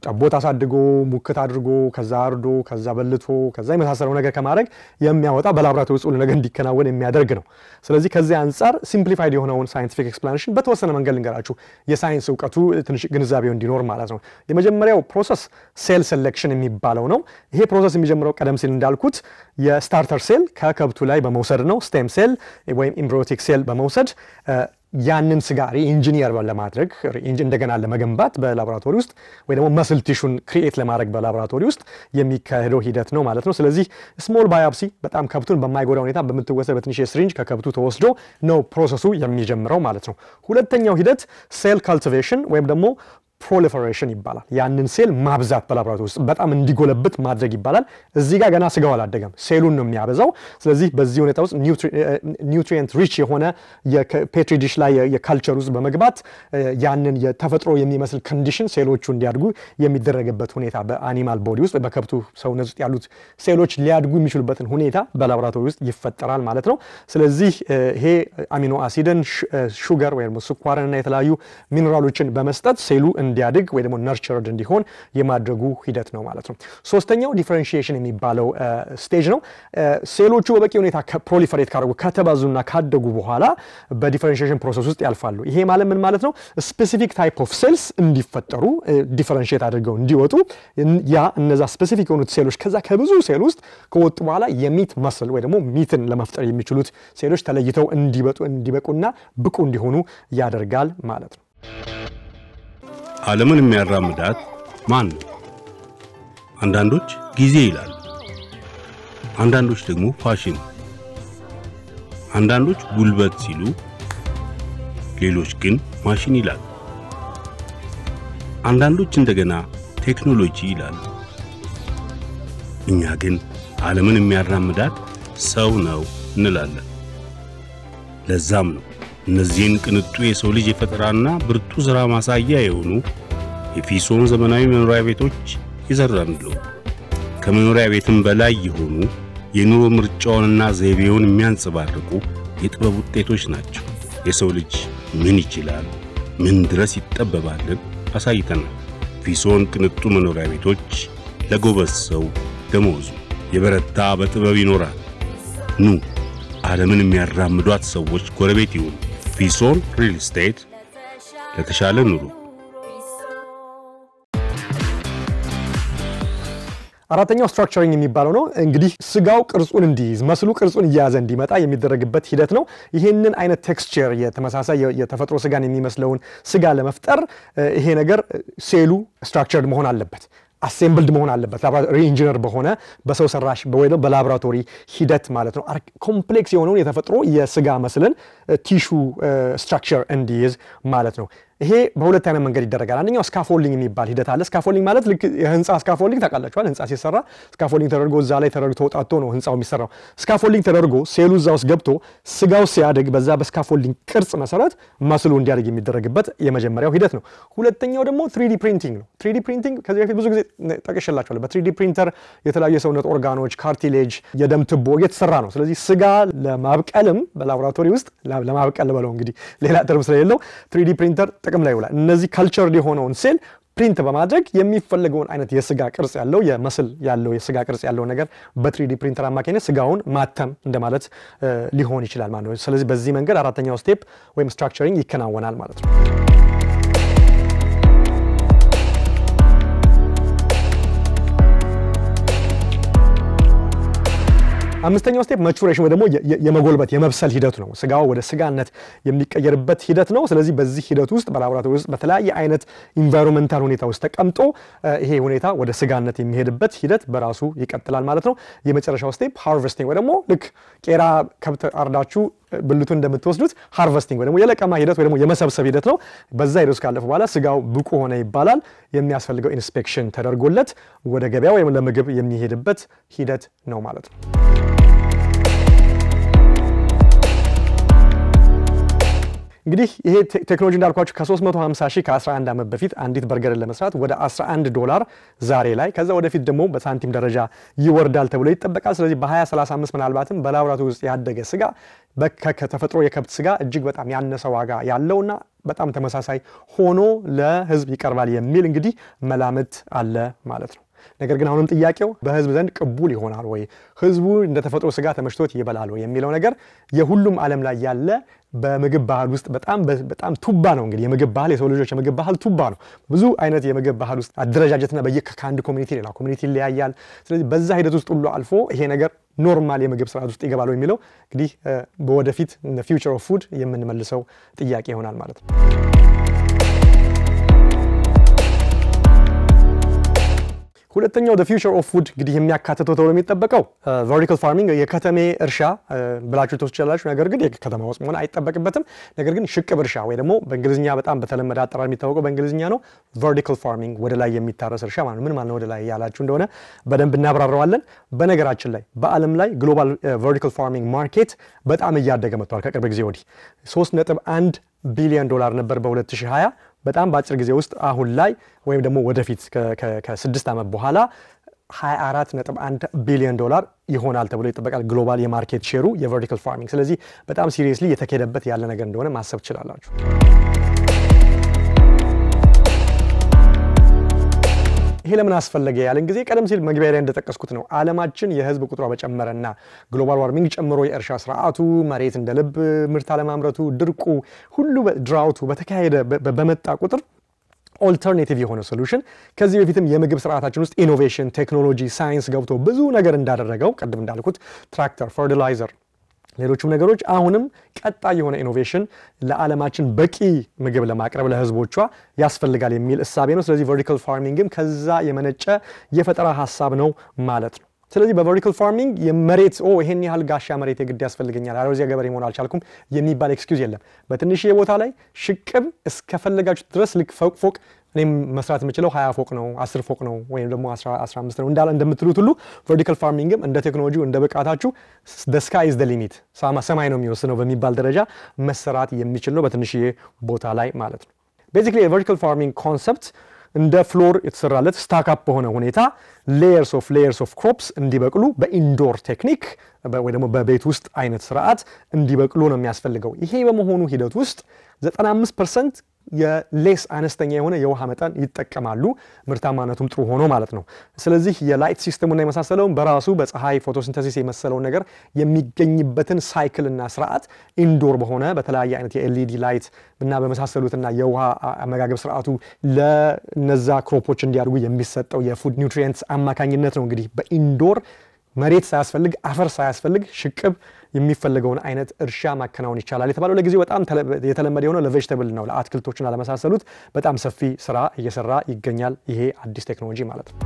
[SPEAKER 1] ጠቦት አሳድጎ ሙክት አድርጎ ከዛ አርዶ ከዛ በልቶ ከዛ የመሳሰለው ነገር ከማድረግ የሚያወጣ በላብራቶሪ ውስጥ ሁሉ ነገር እንዲከናወን የሚያደርግ ነው። ስለዚህ ከዚህ አንጻር ሲምፕሊፋይድ የሆነውን ሳይንቲፊክ ኤክስፕላኔሽን በተወሰነ መንገድ ልንገራችሁ፣ የሳይንስ እውቀቱ ትንሽ ግንዛቤው እንዲኖር ማለት ነው። የመጀመሪያው ፕሮሰስ ሴል ሴሌክሽን የሚባለው ነው። ይሄ ፕሮሰስ የሚጀምረው ቀደም ሲል እንዳልኩት የስታርተር ሴል ከከብቱ ላይ በመውሰድ ነው። ስቴም ሴል ወይም ኢምብሮቲክ ሴል በመውሰድ ያንን ስጋ ሪኢንጂኒየር ለማድረግ እንደገና ለመገንባት በላቦራቶሪ ውስጥ ወይ ደግሞ መስል ቲሹን ክሪኤት ለማድረግ በላቦራቶሪ ውስጥ የሚካሄደው ሂደት ነው ማለት ነው። ስለዚህ ስሞል ባዮፕሲ በጣም ከብቱን በማይጎዳ ሁኔታ በምትወሰድ በትንሽ ስሪንጅ ከከብቱ ተወስዶ ነው ፕሮሰሱ የሚጀምረው ማለት ነው። ሁለተኛው ሂደት ሴል ካልቲቬሽን ወይም ደግሞ ፕሮሊፈሬሽን ይባላል። ያንን ሴል ማብዛት በላብራቶሪ ውስጥ በጣም እንዲጎለብት ማድረግ ይባላል። እዚህ ጋር ገና ስጋው አላደገም፣ ሴሉን ነው የሚያበዛው። ስለዚህ በዚህ ሁኔታ ውስጥ ኒውትሪንት ሪች የሆነ የፔትሪዲሽ ላይ የካልቸር ውስጥ በመግባት ያንን የተፈጥሮ የሚመስል ኮንዲሽን ሴሎቹ እንዲያድጉ የሚደረግበት ሁኔታ በአኒማል ቦዲ ውስጥ በከብቱ ሰውነት ውስጥ ያሉት ሴሎች ሊያድጉ የሚችሉበትን ሁኔታ በላብራቶሪ ውስጥ ይፈጠራል ማለት ነው። ስለዚህ ይሄ አሚኖ አሲድን፣ ሹገር ወይም ስኳርን እና የተለያዩ ሚኔራሎችን በመስጠት ሴሉ እንዲያድግ ወይ ደግሞ ነርቸርድ እንዲሆን የማድረጉ ሂደት ነው ማለት ነው። ሶስተኛው ዲፈረንሺዬሽን የሚባለው ስቴጅ ነው። ሴሎቹ በበቂ ሁኔታ ፕሮሊፈሬት ካደረጉ ከተባዙና ካደጉ በኋላ በዲፈረንሺዬሽን ፕሮሰስ ውስጥ ያልፋሉ። ይሄ ማለት ምን ማለት ነው? ስፔሲፊክ ታይፕ ኦፍ ሴልስ እንዲፈጠሩ ዲፈረንሺዬት አድርገው እንዲወጡ ያ እነዛ ስፔሲፊክ የሆኑት ሴሎች ከዛ ከብዙ ሴል ውስጥ ከወጡ በኋላ የሚት መስል ወይ ደግሞ ሚትን ለመፍጠር የሚችሉት ሴሎች ተለይተው እንዲበቁና ብቁ እንዲሆኑ ያደርጋል ማለት ነው።
[SPEAKER 2] ዓለምን የሚያራምዳት ማን ነው? አንዳንዶች ጊዜ ይላሉ። አንዳንዶች ደግሞ ፋሽን፣ አንዳንዶች ጉልበት ሲሉ፣ ሌሎች ግን ማሽን ይላሉ። አንዳንዶች እንደገና ቴክኖሎጂ ይላሉ። እኛ ግን ዓለምን የሚያራምዳት ሰው ነው እንላለን። ለዛም ነው እነዚህን ቅንጡ የሰው ልጅ የፈጠራና ብርቱ ሥራ ማሳያ የሆኑ የፊሶን ዘመናዊ መኖሪያ ቤቶች ይዘረምሉ። ከመኖሪያ ቤትም በላይ የሆኑ የኑሮ ምርጫውንና ዘይቤውን የሚያንጸባርቁ የጥበብ ውጤቶች ናቸው። የሰው ልጅ ምን ይችላል፣ ምን ድረስ ይጠበባልን አሳይተናል። ፊሶን ቅንጡ መኖሪያ ቤቶች ለጎበዝ ሰው ደመወዙ የበረታ በጥበብ ይኖራል። ኑ ዓለምን የሚያራምዷት ሰዎች ጎረቤት ይሁኑ። ቪሶን ሪል ስቴት ለተሻለ ኑሩ።
[SPEAKER 1] አራተኛው ስትራክቸሪንግ የሚባለው ነው። እንግዲህ ስጋው ቅርጹን እንዲይዝ መስሉ ቅርጹን እየያዘ እንዲመጣ የሚደረግበት ሂደት ነው። ይህንን አይነት ቴክስቸር የተመሳሳይ የተፈጥሮ ስጋን የሚመስለውን ስጋ ለመፍጠር ይሄ ነገር ሴሉ ስትራክቸርድ መሆን አለበት። አሴምብልድ መሆን አለበት ሪኢንጂነር ኢንጂነር በሆነ በሰው ሰራሽ ወይ በላቦራቶሪ ሂደት ማለት ነው። ኮምፕሌክስ የሆነውን የተፈጥሮ የስጋ መስልን ቲሹ ስትራክቸር እንዲይዝ ማለት ነው። ይሄ በሁለት አይነት መንገድ ይደረጋል። አንደኛው ስካፎልዲንግ የሚባል ሂደት አለ። ስካፎልዲንግ ማለት ልክ የህንፃ ስካፎልዲንግ ታውቃላችኋል። ህንፃ ሲሰራ ስካፎልዲንግ ተደርጎ እዛ ላይ ተደርጎ ተወጣቶ ነው ህንፃው የሚሰራው። ስካፎልዲንግ ተደርጎ ሴሉ እዛ ውስጥ ገብቶ ስጋው ሲያድግ በዛ በስካፎልዲንግ ቅርጽ መሰረት መስሉ እንዲያድግ የሚደረግበት የመጀመሪያው ሂደት ነው። ሁለተኛው ደግሞ ትሪዲ ፕሪንቲንግ ነው። ትሪዲ ፕሪንቲንግ ከዚህ በፊት ብዙ ጊዜ ጠቅሼላችኋለሁ። በትሪዲ ፕሪንተር የተለያዩ የሰውነት ኦርጋኖች፣ ካርቲሌጅ፣ የደም ትቦ እየተሰራ ነው። ስለዚህ ስጋ ለማብቀልም በላቦራቶሪ ውስጥ ለማብቀል በለው እንግዲህ ሌላ ትርም ስለሌለው ትሪዲ ፕሪንተር ጥቅም ላይ ይውላል። እነዚህ ካልቸርድ የሆነውን ሴል ፕሪንት በማድረግ የሚፈለገውን አይነት የስጋ ቅርጽ ያለው የመስል ያለው የስጋ ቅርጽ ያለው ነገር በትሪዲ ፕሪንተር አማካኝነት ስጋውን ማተም እንደማለት ሊሆን ይችላል ማለት ነው። ስለዚህ በዚህ መንገድ አራተኛው ስቴፕ ወይም ስትራክቸሪንግ ይከናወናል ማለት ነው። አምስተኛው ስቴፕ መቹሬሽን ወይ ደግሞ የመጎልበት የመብሰል ሂደቱ ነው። ስጋው ወደ ስጋነት የሚቀየርበት ሂደት ነው። ስለዚህ በዚህ ሂደት ውስጥ በላቦራቶሪ ውስጥ በተለያየ አይነት ኢንቫይሮንመንታል ሁኔታ ውስጥ ተቀምጦ ይሄ ሁኔታ ወደ ስጋነት የሚሄድበት ሂደት በራሱ ይቀጥላል ማለት ነው። የመጨረሻው ስቴፕ ሃርቨስቲንግ ወይ ደግሞ ልክ ቄራ ከብት አርዳችሁ ብልቱን እንደምትወስዱት ሃርቨስቲንግ ወይ ደግሞ የለቀማ ሂደት ወይ ደግሞ የመሰብሰብ ሂደት ነው። በዛ ሂደት ውስጥ በኋላ ስጋው ብቁ ሆነ ይባላል። የሚያስፈልገው ኢንስፔክሽን ተደርጎለት ወደ ገበያ ወይም ለምግብ የሚሄድበት ሂደት ነው ማለት ነው። እንግዲህ ይሄ ቴክኖሎጂ እንዳልኳችሁ ከ350 ሺህ ከ11 ዓመት በፊት አንዲት በርገርን ለመስራት ወደ 11 ዶላር ዛሬ ላይ ከዛ ወደፊት ደግሞ በሳንቲም ደረጃ ይወርዳል ተብሎ ይጠበቃል። ስለዚህ በ2035 ምናልባትም በላብራቶሪ ውስጥ ያደገ ስጋ ከተፈጥሮ የከብት ስጋ እጅግ በጣም ያነሰ ዋጋ ያለውና በጣም ተመሳሳይ ሆኖ ለህዝብ ይቀርባል የሚል እንግዲህ መላምት አለ ማለት ነው። ነገር ግን አሁንም ጥያቄው በህዝብ ዘንድ ቅቡል ይሆናል ወይ፣ ህዝቡ እንደ ተፈጥሮ ስጋ ተመችቶት ይበላል ወይ የሚለው ነገር የሁሉም ዓለም ላይ ያለ በምግብ ባህል ውስጥ በጣም በጣም ቱባ ነው እንግዲህ የምግብ ባህል የሰው ልጆች የምግብ ባህል ቱባ ነው። ብዙ አይነት የምግብ ባህል ውስጥ አደረጃጀትና በየ ከአንድ ኮሚኒቲ ሌላ ኮሚኒቲ ይለያያል። ስለዚህ በዛ ሂደት ውስጥ ሁሉ አልፎ ይሄ ነገር ኖርማል የምግብ ስርዓት ውስጥ ይገባሉ የሚለው እንግዲህ በወደፊት ፊውቸር ኦፍ ፉድ የምንመልሰው ጥያቄ ይሆናል ማለት ነው። ሁለተኛው ደ ፊውቸር ኦፍ ፉድ እንግዲህ የሚያካትተው ተብሎ የሚጠበቀው ቨርቲካል uh, ፋርሚንግ የከተሜ እርሻ uh, ብላችሁ ልትወስዱ ትችላላችሁ። ነገር ግን የከተማ ውስጥ መሆን አይጠበቅበትም። ነገር ግን ሽቅብ እርሻ ወይ ደግሞ በእንግሊዝኛ በጣም በተለመደ አጠራር የሚታወቀው በእንግሊዝኛ ነው ቨርቲካል ፋርሚንግ፣ ወደ ላይ የሚታረስ እርሻ ማለት ነው። ምን ማለት ነው ወደ ላይ ያላችሁ እንደሆነ በደንብ እናብራረዋለን። በነገራችን ላይ በዓለም ላይ ግሎባል ቨርቲካል ፋርሚንግ ማርኬት በጣም እያደገ መጥቷል። ከቅርብ ጊዜ ወዲህ 3.1 ቢሊዮን ዶላር ነበር በ2020 በጣም በአጭር ጊዜ ውስጥ አሁን ላይ ወይም ደግሞ ወደፊት ከስድስት ዓመት በኋላ 24.1 ቢሊዮን ዶላር ይሆናል ተብሎ ይጠበቃል። ግሎባል የማርኬት ሼሩ የቨርቲካል ፋርሚንግ። ስለዚህ በጣም ሲሪየስሊ የተካሄደበት ያለ ነገር እንደሆነ ማሰብ ትችላላችሁ። ይሄ ለምን አስፈለገ ያለን ጊዜ ቀደም ሲል መግቢያ ላይ እንደጠቀስኩት ነው። ዓለማችን የህዝብ ቁጥሯ በጨመረና ግሎባል ዋርሚንግ ጨምሮ የእርሻ ስርዓቱ፣ መሬት እንደ ልብ ምርት አለማምረቱ፣ ድርቁ ሁሉ ድራውቱ በተካሄደ በመጣ ቁጥር ኦልተርኔቲቭ የሆነ ሶሉሽን ከዚህ በፊትም የምግብ ስርዓታችን ውስጥ ኢኖቬሽን፣ ቴክኖሎጂ፣ ሳይንስ ገብቶ ብዙ ነገር እንዳደረገው ቅድም እንዳልኩት ትራክተር፣ ፈርቲላይዘር ሌሎችም ነገሮች አሁንም ቀጣይ የሆነ ኢኖቬሽን ለዓለማችን በቂ ምግብ ለማቅረብ ለህዝቦቿ ያስፈልጋል የሚል እሳቤ ነው። ስለዚህ ቨርቲካል ፋርሚንግም ከዛ የመነጨ የፈጠራ ሀሳብ ነው ማለት ነው። ስለዚህ በቨርቲካል ፋርሚንግ የመሬት ኦ ይሄን ያህል ጋሻ መሬት የግድ ያስፈልገኛል፣ አለበለዚያ ገበሬ መሆን አልቻልኩም የሚባል ኤክስኪውዝ የለም። በትንሽ ቦታ ላይ ሽቅብ እስከፈለጋችሁ ድረስ ልክ ፎቅ እኔም መስራት የምችለው ሀያ ፎቅ ነው አስር ፎቅ ነው ወይም ደግሞ አስራ አምስት ነው እንዳለ እንደምትሉት ሁሉ ቨርቲካል ፋርሚንግም እንደ ቴክኖሎጂው እንደ ብቃታችሁ ስካይ ዝ ሊሚት ሰማይ ነው የሚወስነው በሚባል ደረጃ መሰራት የሚችል ነው በትንሽዬ ቦታ ላይ ማለት ነው። ቤዚክሊ የቨርቲካል ፋርሚንግ ኮንሰፕት እንደ ፍሎር የተሰራለት ስታካፕ በሆነ ሁኔታ ሌየርስ ኦፍ ሌየርስ ኦፍ ክሮፕስ እንዲበቅሉ በኢንዶር ቴክኒክ ወይ ደግሞ በቤት ውስጥ አይነት ስርዓት እንዲበቅሉ ነው የሚያስፈልገው። ይሄ በመሆኑ ሂደት ውስጥ 95 ፐርሰንት የሌስ አነስተኛ የሆነ የውሃ መጠን ይጠቀማሉ። ምርታማነቱም ጥሩ ሆኖ ማለት ነው። ስለዚህ የላይት ሲስተሙና የመሳሰለውን በራሱ በፀሐይ ፎቶሲንተሲስ የመሰለውን ነገር የሚገኝበትን ሳይክልና ስርዓት ኢንዶር በሆነ በተለያየ አይነት የኤልኢዲ ላይት እና በመሳሰሉትና የውሃ አመጋገብ ስርዓቱ ለነዛ ክሮፖች እንዲያድጉ የሚሰጠው የፉድ ኒውትሪየንትስ አማካኝነት ነው እንግዲህ በኢንዶር መሬት ሳያስፈልግ አፈር ሳያስፈልግ ሽቅብ የሚፈለገውን አይነት እርሻ ማከናወን ይቻላል የተባለው ለጊዜው በጣም የተለመደ የሆነው ለቬጅተብል ነው፣ ለአትክልቶችና ለመሳሰሉት በጣም ሰፊ ስራ እየሰራ ይገኛል ይሄ አዲስ ቴክኖሎጂ ማለት ነው።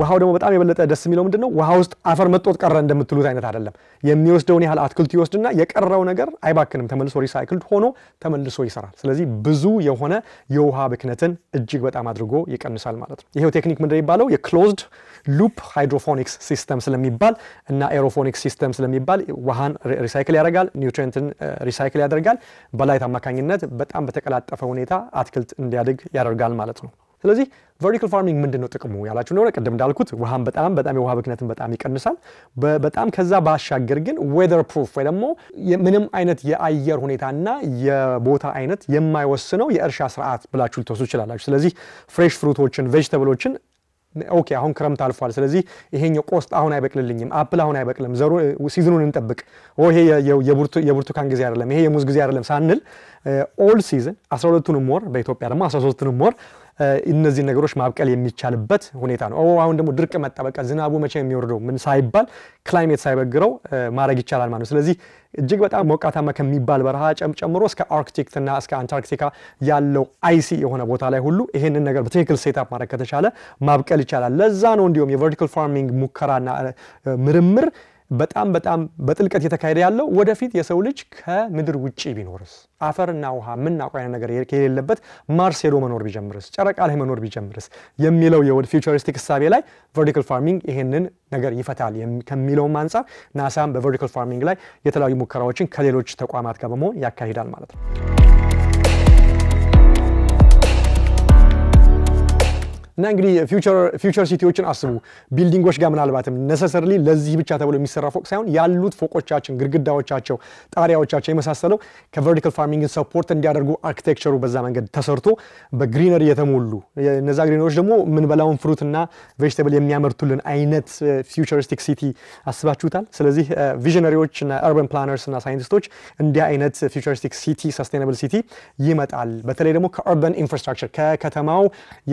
[SPEAKER 1] ውሃው ደግሞ በጣም የበለጠ ደስ የሚለው ምንድን ነው፣ ውሃ ውስጥ አፈር መጦት ቀረ እንደምትሉት አይነት አይደለም። የሚወስደውን ያህል አትክልት ይወስድና የቀረው ነገር አይባክንም፣ ተመልሶ ሪሳይክልድ ሆኖ ተመልሶ ይሰራል። ስለዚህ ብዙ የሆነ የውሃ ብክነትን እጅግ በጣም አድርጎ ይቀንሳል ማለት ነው። ይሄው ቴክኒክ ምንድ የሚባለው የክሎዝድ ሉፕ ሃይድሮፎኒክስ ሲስተም ስለሚባል እና ኤሮፎኒክስ ሲስተም ስለሚባል ውሃን ሪሳይክል ያደርጋል፣ ኒውትሪንትን ሪሳይክል ያደርጋል። በላይት አማካኝነት በጣም በተቀላጠፈ ሁኔታ አትክልት እንዲያድግ ያደርጋል ማለት ነው። ስለዚህ ቨርቲካል ፋርሚንግ ምንድን ነው ጥቅሙ ያላችሁ እንደሆነ ቅድም እንዳልኩት ውሃን በጣም በጣም የውሃ ብክነትን በጣም ይቀንሳል። በጣም ከዛ ባሻገር ግን ዌዘር ፕሩፍ ወይ ደግሞ ምንም አይነት የአየር ሁኔታና የቦታ አይነት የማይወስነው የእርሻ ስርዓት ብላችሁ ልትወሱ ይችላላችሁ። ስለዚህ ፍሬሽ ፍሩቶችን ቬጅተብሎችን ኦኬ አሁን ክረምት አልፏል። ስለዚህ ይሄኛው ቆስጣ አሁን አይበቅልልኝም፣ አፕል አሁን አይበቅልም፣ ዘሩ ሲዝኑን እንጠብቅ፣ ይሄ የብርቱካን ጊዜ አይደለም፣ ይሄ የሙዝ ጊዜ አይደለም ሳንል ኦል ሲዝን 12ቱንም ወር በኢትዮጵያ ደግሞ 13ቱንም ወር እነዚህ ነገሮች ማብቀል የሚቻልበት ሁኔታ ነው። አሁን ደግሞ ድርቅ መጣ፣ በቃ ዝናቡ መቼ የሚወርደው ምን ሳይባል ክላይሜት ሳይበግረው ማድረግ ይቻላል ማለት ነው። ስለዚህ እጅግ በጣም ሞቃታማ ከሚባል በረሃ ጨምሮ እስከ አርክቲክና እስከ አንታርክቲካ ያለው አይሲ የሆነ ቦታ ላይ ሁሉ ይሄንን ነገር በትክክል ሴታፕ ማድረግ ከተቻለ ማብቀል ይቻላል። ለዛ ነው እንዲሁም የቨርቲካል ፋርሚንግ ሙከራና ምርምር በጣም በጣም በጥልቀት እየተካሄደ ያለው ወደፊት የሰው ልጅ ከምድር ውጭ ቢኖርስ አፈርና ውሃ የምናውቀው አይነት ነገር የሌለበት ማርስ ሄዶ መኖር ቢጀምርስ ጨረቃ ላይ መኖር ቢጀምርስ የሚለው የወድ ፊውቸሪስቲክ እሳቤ ላይ ቨርቲካል ፋርሚንግ ይሄንን ነገር ይፈታል ከሚለውም አንጻር ናሳም በቨርቲካል ፋርሚንግ ላይ የተለያዩ ሙከራዎችን ከሌሎች ተቋማት ጋር በመሆን ያካሂዳል ማለት ነው። እና እንግዲህ ፊውቸር ሲቲዎችን አስቡ። ቢልዲንጎች ጋር ምናልባትም ነሰሰርሊ ለዚህ ብቻ ተብሎ የሚሰራ ፎቅ ሳይሆን ያሉት ፎቆቻችን፣ ግድግዳዎቻቸው፣ ጣሪያዎቻቸው የመሳሰለው ከቨርቲካል ፋርሚንግን ሰፖርት እንዲያደርጉ አርኪቴክቸሩ በዛ መንገድ ተሰርቶ በግሪነሪ የተሞሉ እነዛ ግሪነሮች ደግሞ ምንበላውን ፍሩትና ቬጅተብል የሚያመርቱልን አይነት ፊውቸሪስቲክ ሲቲ አስባችሁታል። ስለዚህ ቪዥነሪዎች እና አርበን ፕላነርስ እና ሳይንቲስቶች እንዲህ አይነት ፊውቸሪስቲክ ሲቲ ሰስቴናብል ሲቲ ይመጣል። በተለይ ደግሞ ከአርበን ኢንፍራስትራክቸር ከከተማው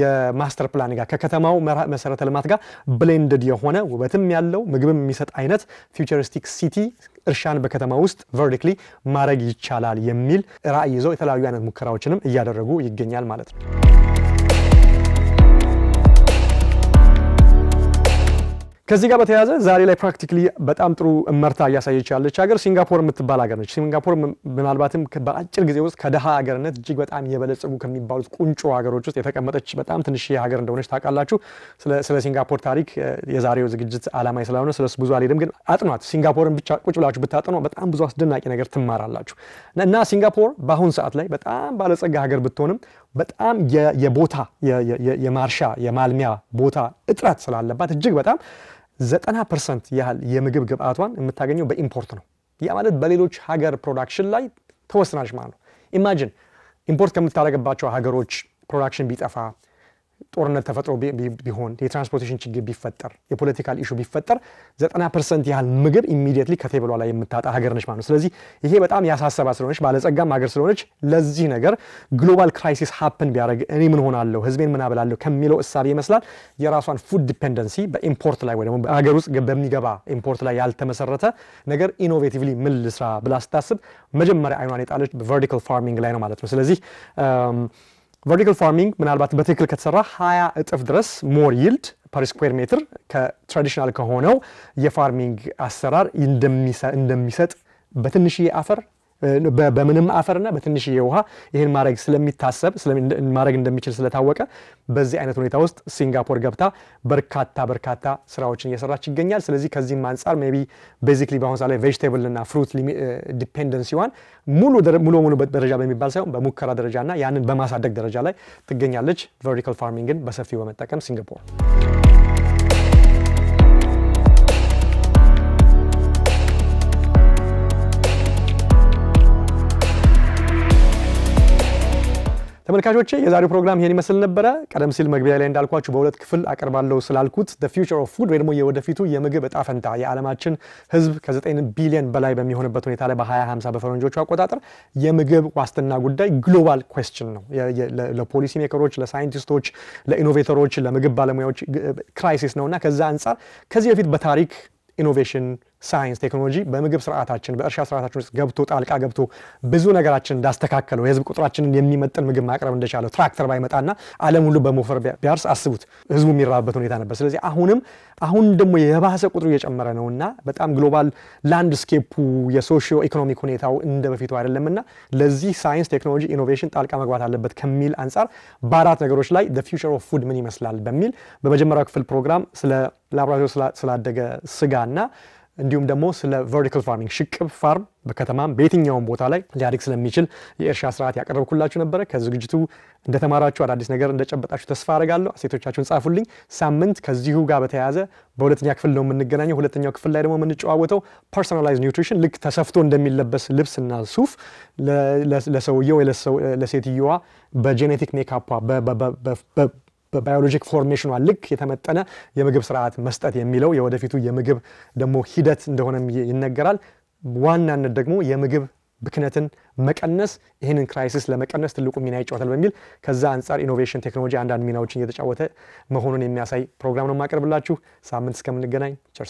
[SPEAKER 1] የማስተር ፕላን ጋር ከከተማው መሰረተ ልማት ጋር ብሌንድድ የሆነ ውበትም ያለው ምግብም የሚሰጥ አይነት ፊውቸሪስቲክ ሲቲ እርሻን በከተማ ውስጥ ቨርቲክሊ ማድረግ ይቻላል የሚል ራዕይ ይዘው የተለያዩ አይነት ሙከራዎችንም እያደረጉ ይገኛል ማለት ነው። ከዚህ ጋር በተያያዘ ዛሬ ላይ ፕራክቲካሊ በጣም ጥሩ እመርታ እያሳየች ያለች ሀገር ሲንጋፖር የምትባል ሀገር ነች። ሲንጋፖር ምናልባትም በአጭር ጊዜ ውስጥ ከድሃ ሀገርነት እጅግ በጣም የበለጸጉ ከሚባሉት ቁንጮ ሀገሮች ውስጥ የተቀመጠች በጣም ትንሽ ሀገር እንደሆነች ታውቃላችሁ። ስለ ሲንጋፖር ታሪክ የዛሬው ዝግጅት አላማ ስላልሆነ ስለሱ ብዙ አልሄድም፣ ግን አጥኗት። ሲንጋፖርን ብቻ ቁጭ ብላችሁ ብታጥኗ በጣም ብዙ አስደናቂ ነገር ትማራላችሁ። እና ሲንጋፖር በአሁን ሰዓት ላይ በጣም ባለጸጋ ሀገር ብትሆንም በጣም የቦታ የማርሻ የማልሚያ ቦታ እጥረት ስላለባት እጅግ በጣም ዘጠና ፐርሰንት ያህል የምግብ ግብአቷን የምታገኘው በኢምፖርት ነው። ያ ማለት በሌሎች ሀገር ፕሮዳክሽን ላይ ተወስናች ማለት ነው። ኢማጂን ኢምፖርት ከምታደርግባቸው ሀገሮች ፕሮዳክሽን ቢጠፋ ጦርነት ተፈጥሮ ቢሆን የትራንስፖርቴሽን ችግር ቢፈጠር የፖለቲካል ኢሹ ቢፈጠር ዘጠና ፐርሰንት ያህል ምግብ ኢሚዲየትሊ ከቴብሏ ላይ የምታጣ ሀገር ነች ማለት ነው። ስለዚህ ይሄ በጣም ያሳሰባ ስለሆነች ባለጸጋም ሀገር ስለሆነች ለዚህ ነገር ግሎባል ክራይሲስ ሀፕን ቢያደርግ እኔ ምን ሆናለሁ፣ ህዝቤን ምን አበላለሁ ከሚለው እሳቤ ይመስላል የራሷን ፉድ ዲፔንደንሲ በኢምፖርት ላይ ወይ ደግሞ በሀገር ውስጥ በሚገባ ኢምፖርት ላይ ያልተመሰረተ ነገር ኢኖቬቲቭሊ ምን ልስራ ብላ ስታስብ መጀመሪያ አይኗን የጣለች ቨርቲካል ፋርሚንግ ላይ ነው ማለት ነው። ስለዚህ um, ቨርቲካል ፋርሚንግ ምናልባት በትክክል ከተሰራ 20 እጥፍ ድረስ ሞር ይልድ ፐር ስኩዌር ሜትር ከትራዲሽናል ከሆነው የፋርሚንግ አሰራር እንደሚሰጥ በትንሽዬ አፈር በምንም አፈርና በትንሽዬ ውሃ ይህን ማድረግ ስለሚታሰብ ማድረግ እንደሚችል ስለታወቀ በዚህ አይነት ሁኔታ ውስጥ ሲንጋፖር ገብታ በርካታ በርካታ ስራዎችን እየሰራች ይገኛል። ስለዚህ ከዚህም አንጻር ቢ ቤዚክሊ በአሁኑ ሰዓት ላይ ቬጅቴብል እና ፍሩት ዲፔንደንሲዋን ሙሉ ሙሉ ደረጃ በሚባል ሳይሆን በሙከራ ደረጃና ያንን በማሳደግ ደረጃ ላይ ትገኛለች። ቨርቲካል ፋርሚንግን በሰፊው በመጠቀም ሲንጋፖር ተመልካቾቼ የዛሬው ፕሮግራም ይሄን ይመስል ነበረ። ቀደም ሲል መግቢያ ላይ እንዳልኳችሁ በሁለት ክፍል አቀርባለሁ ስላልኩት ዘ ፊውቸር ኦፍ ፉድ ወይ ደግሞ የወደፊቱ የምግብ እጣ ፈንታ የዓለማችን ህዝብ ከ9 ቢሊዮን በላይ በሚሆንበት ሁኔታ ላይ በ2050 በፈረንጆቹ አቆጣጠር የምግብ ዋስትና ጉዳይ ግሎባል ኩዌስችን ነው። ለፖሊሲ ሜከሮች፣ ለሳይንቲስቶች፣ ለኢኖቬተሮች፣ ለምግብ ባለሙያዎች ክራይሲስ ነው እና ከዛ አንጻር ከዚህ በፊት በታሪክ ኢኖቬሽን ሳይንስ፣ ቴክኖሎጂ በምግብ ስርዓታችን በእርሻ ስርዓታችን ውስጥ ገብቶ ጣልቃ ገብቶ ብዙ ነገራችን እንዳስተካከለው የህዝብ ቁጥራችንን የሚመጥን ምግብ ማቅረብ እንደቻለው ትራክተር ባይመጣና ዓለም ሁሉ በሞፈር ቢያርስ አስቡት፣ ህዝቡ የሚራብበት ሁኔታ ነበር። ስለዚህ አሁንም አሁን ደግሞ የባሰ ቁጥሩ እየጨመረ እና በጣም ግሎባል ላንድስኬፑ የሶሺዮ ኢኮኖሚክ ሁኔታው እንደ በፊቱ እና ለዚህ ሳይንስ፣ ቴክኖሎጂ፣ ኢኖቬሽን ጣልቃ መግባት አለበት ከሚል አንጻር በአራት ነገሮች ላይ ዘ ፊውቸር ኦፍ ፉድ ምን ይመስላል በሚል በመጀመሪያው ክፍል ፕሮግራም ስለ ላቦራቶሪ ስላደገ እና እንዲሁም ደግሞ ስለ ቨርቲካል ፋርሚንግ ሽቅብ ፋርም በከተማም በየትኛውም ቦታ ላይ ሊያድግ ስለሚችል የእርሻ ስርዓት ያቀረብኩላችሁ ነበረ። ከዝግጅቱ እንደተማራችሁ አዳዲስ ነገር እንደጨበጣችሁ ተስፋ አደርጋለሁ። አሴቶቻችሁን ጻፉልኝ። ሳምንት ከዚሁ ጋር በተያያዘ በሁለተኛ ክፍል ነው የምንገናኘው። ሁለተኛው ክፍል ላይ ደግሞ የምንጨዋወተው ፐርሶናላይዝ ኒውትሪሽን ልክ ተሰፍቶ እንደሚለበስ ልብስና ሱፍ ለሰውየው ለሴትየዋ በጄኔቲክ ሜካፓ በባዮሎጂክ ፎርሜሽኗ ልክ የተመጠነ የምግብ ስርዓት መስጠት የሚለው የወደፊቱ የምግብ ደግሞ ሂደት እንደሆነም ይነገራል። ዋናነት ደግሞ የምግብ ብክነትን መቀነስ ይህንን ክራይሲስ ለመቀነስ ትልቁ ሚና ይጫወታል በሚል ከዛ አንጻር ኢኖቬሽን ቴክኖሎጂ አንዳንድ ሚናዎችን እየተጫወተ መሆኑን የሚያሳይ ፕሮግራም ነው የማቀርብላችሁ። ሳምንት እስከምንገናኝ ቸር